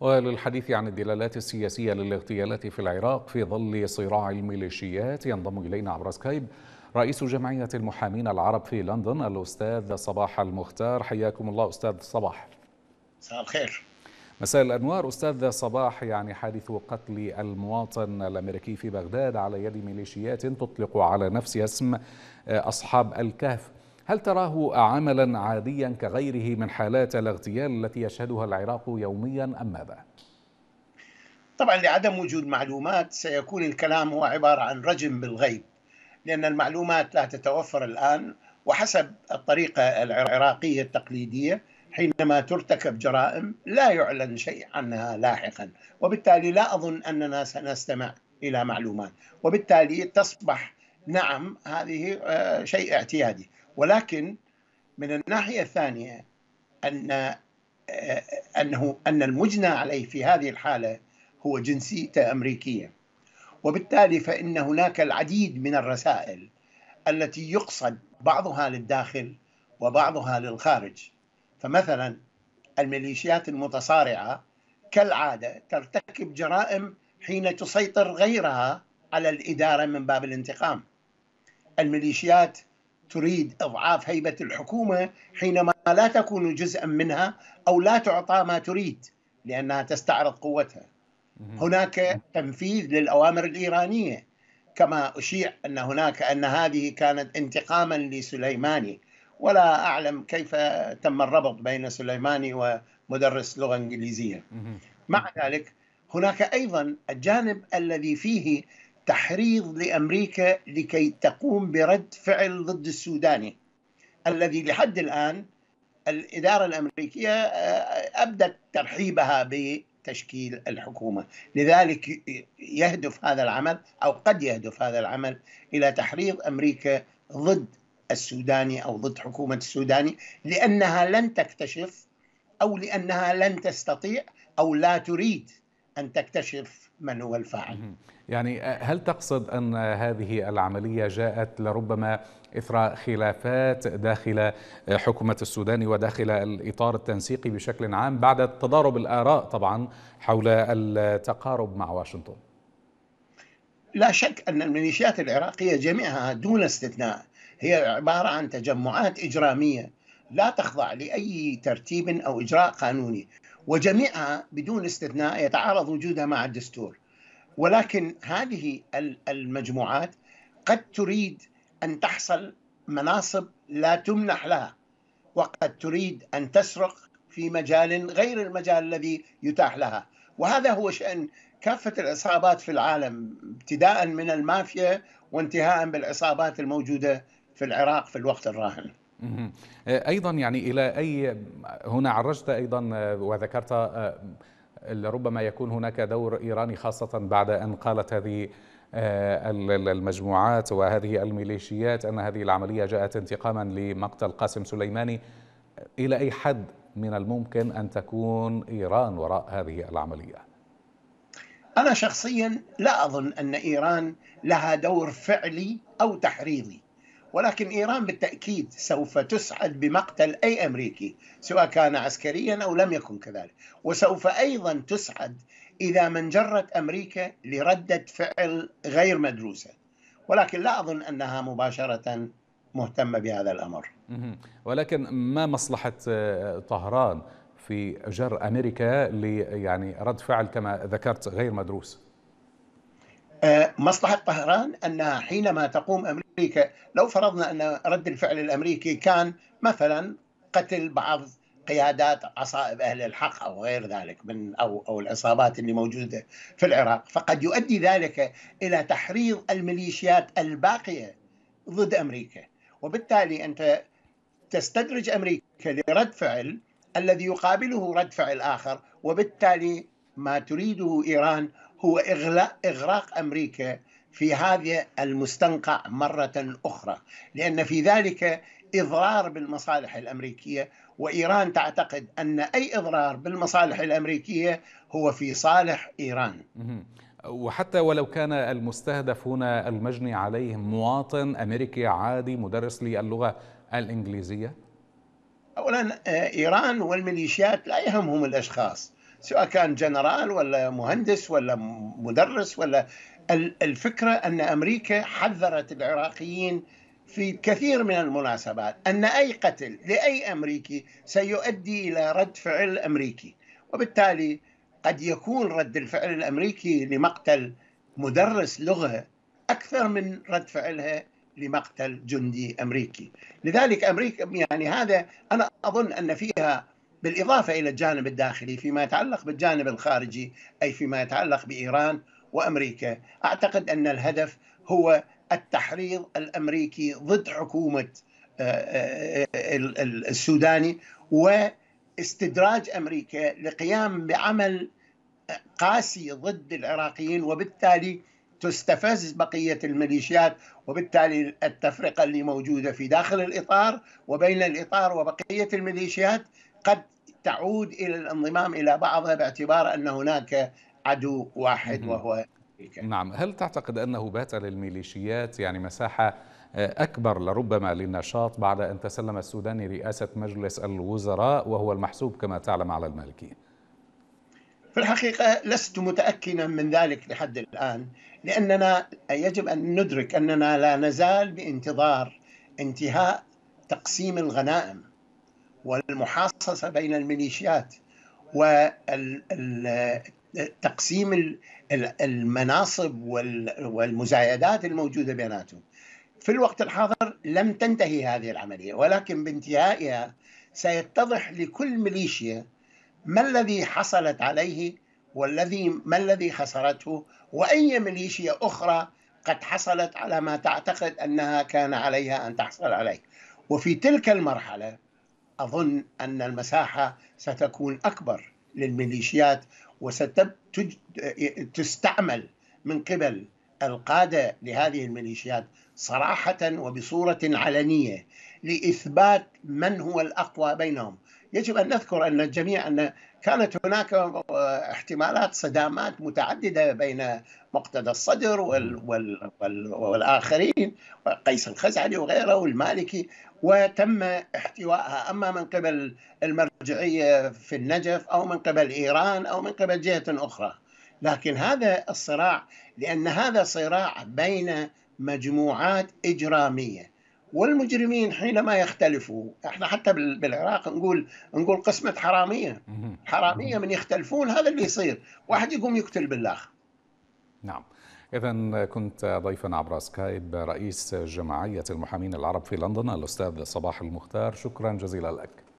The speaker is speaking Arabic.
وللحديث عن الدلالات السياسية للاغتيالات في العراق في ظل صراع الميليشيات ينضم إلينا عبر سكايب رئيس جمعية المحامين العرب في لندن الأستاذ صباح المختار حياكم الله أستاذ صباح مساء الخير مساء الأنوار أستاذ صباح يعني حادث قتل المواطن الأمريكي في بغداد على يد ميليشيات تطلق على نفسها اسم أصحاب الكهف هل تراه عملا عاديا كغيره من حالات الاغتيال التي يشهدها العراق يوميا أم ماذا؟ طبعا لعدم وجود معلومات سيكون الكلام هو عبارة عن رجم بالغيب لأن المعلومات لا تتوفر الآن وحسب الطريقة العراقية التقليدية حينما ترتكب جرائم لا يعلن شيء عنها لاحقا وبالتالي لا أظن أننا سنستمع إلى معلومات وبالتالي تصبح نعم هذه آه، شيء اعتيادي ولكن من الناحية الثانية أن آه، أنه أن المجنى عليه في هذه الحالة هو جنسيته أمريكية وبالتالي فإن هناك العديد من الرسائل التي يقصد بعضها للداخل وبعضها للخارج فمثلا الميليشيات المتصارعة كالعادة ترتكب جرائم حين تسيطر غيرها على الإدارة من باب الانتقام الميليشيات تريد إضعاف هيبة الحكومة حينما لا تكون جزءا منها أو لا تعطى ما تريد لأنها تستعرض قوتها هناك تنفيذ للأوامر الإيرانية كما أشيع أن هناك أن هذه كانت انتقاما لسليماني ولا أعلم كيف تم الربط بين سليماني ومدرس لغة إنجليزية مع ذلك هناك أيضا الجانب الذي فيه تحريض لامريكا لكي تقوم برد فعل ضد السوداني الذي لحد الان الاداره الامريكيه آه، ابدت ترحيبها بتشكيل الحكومه، لذلك يهدف هذا العمل او قد يهدف هذا العمل الى تحريض امريكا ضد السوداني او ضد حكومه السوداني لانها لن تكتشف او لانها لن تستطيع او لا تريد ان تكتشف من هو الفاعل يعني آه، هل تقصد أن هذه العملية جاءت لربما إثر خلافات داخل آه، حكومة السودان وداخل الإطار التنسيقي بشكل عام بعد تضارب الآراء طبعا حول التقارب مع واشنطن لا شك أن الميليشيات العراقية جميعها دون استثناء هي عبارة عن تجمعات إجرامية لا تخضع لأي ترتيب أو إجراء قانوني وجميعها بدون استثناء يتعارض وجودها مع الدستور ولكن هذه المجموعات قد تريد ان تحصل مناصب لا تمنح لها وقد تريد ان تسرق في مجال غير المجال الذي يتاح لها وهذا هو شان كافه العصابات في العالم ابتداء من المافيا وانتهاء بالعصابات الموجوده في العراق في الوقت الراهن آه، ايضا يعني الى اي هنا عرجت ايضا آه، وذكرت آه، ربما يكون هناك دور ايراني خاصه بعد ان قالت هذه المجموعات وهذه الميليشيات ان هذه العمليه جاءت انتقاما لمقتل قاسم سليماني الى اي حد من الممكن ان تكون ايران وراء هذه العمليه؟ انا شخصيا لا اظن ان ايران لها دور فعلي او تحريضي ولكن إيران بالتأكيد سوف تسعد بمقتل أي أمريكي سواء كان عسكريا أو لم يكن كذلك وسوف أيضا تسعد إذا من جرت أمريكا لردة فعل غير مدروسة ولكن لا أظن أنها مباشرة مهتمة بهذا الأمر ولكن ما مصلحة آه، طهران في جر أمريكا لي يعني رد فعل كما ذكرت غير مدروس آه، مصلحة طهران أنها حينما تقوم أمريكا لو فرضنا أن رد الفعل الأمريكي كان مثلا قتل بعض قيادات عصائب أهل الحق أو غير ذلك من أو, أو العصابات اللي موجودة في العراق فقد يؤدي ذلك إلى تحريض الميليشيات الباقية ضد أمريكا وبالتالي أنت تستدرج أمريكا لرد فعل الذي يقابله رد فعل آخر وبالتالي ما تريده إيران هو إغلاق إغراق أمريكا في هذا المستنقع مرة أخرى لأن في ذلك إضرار بالمصالح الأمريكية وإيران تعتقد أن أي إضرار بالمصالح الأمريكية هو في صالح إيران وحتى ولو كان المستهدف هنا المجني عليه مواطن أمريكي عادي مدرس للغة الإنجليزية أولا آه، إيران والميليشيات لا يهمهم الأشخاص سواء كان جنرال ولا مهندس ولا مدرس ولا الفكره ان امريكا حذرت العراقيين في كثير من المناسبات ان اي قتل لاي امريكي سيؤدي الى رد فعل امريكي وبالتالي قد يكون رد الفعل الامريكي لمقتل مدرس لغه اكثر من رد فعلها لمقتل جندي امريكي لذلك امريكا يعني هذا انا اظن ان فيها بالإضافة إلى الجانب الداخلي فيما يتعلق بالجانب الخارجي أي فيما يتعلق بإيران وأمريكا أعتقد أن الهدف هو التحريض الأمريكي ضد حكومة آه، آه، السوداني واستدراج أمريكا لقيام بعمل قاسي ضد العراقيين وبالتالي تستفز بقية الميليشيات وبالتالي التفرقة اللي موجودة في داخل الإطار وبين الإطار وبقية الميليشيات قد تعود الى الانضمام الى بعضها باعتبار ان هناك عدو واحد وهو نعم، هل تعتقد انه بات للميليشيات يعني مساحه آه، اكبر لربما للنشاط بعد ان تسلم السوداني رئاسه مجلس الوزراء وهو المحسوب كما تعلم على المالكي؟ في الحقيقه لست متاكدا من ذلك لحد الان لاننا يجب ان ندرك اننا لا نزال بانتظار انتهاء تقسيم الغنائم والمحاصصة بين الميليشيات وتقسيم المناصب والمزايدات الموجودة بيناتهم في الوقت الحاضر لم تنتهي هذه العملية ولكن بانتهائها سيتضح لكل ميليشيا ما الذي حصلت عليه والذي ما الذي خسرته وأي ميليشيا أخرى قد حصلت على ما تعتقد أنها كان عليها أن تحصل عليه وفي تلك المرحلة أظن أن المساحة ستكون أكبر للميليشيات وستستعمل من قبل القادة لهذه الميليشيات صراحة وبصورة علنية لإثبات من هو الأقوى بينهم يجب أن نذكر أن الجميع أن كانت هناك آه، احتمالات صدامات متعددة بين مقتدى الصدر وال وال وال والآخرين قيس الخزعلي وغيره والمالكي وتم احتوائها أما من قبل المرجعية في النجف أو من قبل إيران أو من قبل جهة أخرى لكن هذا الصراع لأن هذا صراع بين مجموعات إجرامية والمجرمين حينما يختلفوا احنا حتى بالعراق نقول نقول قسمه حراميه حراميه من يختلفون هذا اللي يصير واحد يقوم يقتل بالاخر نعم إذا كنت ضيفا عبر سكايب رئيس جمعية المحامين العرب في لندن الأستاذ صباح المختار شكرا جزيلا لك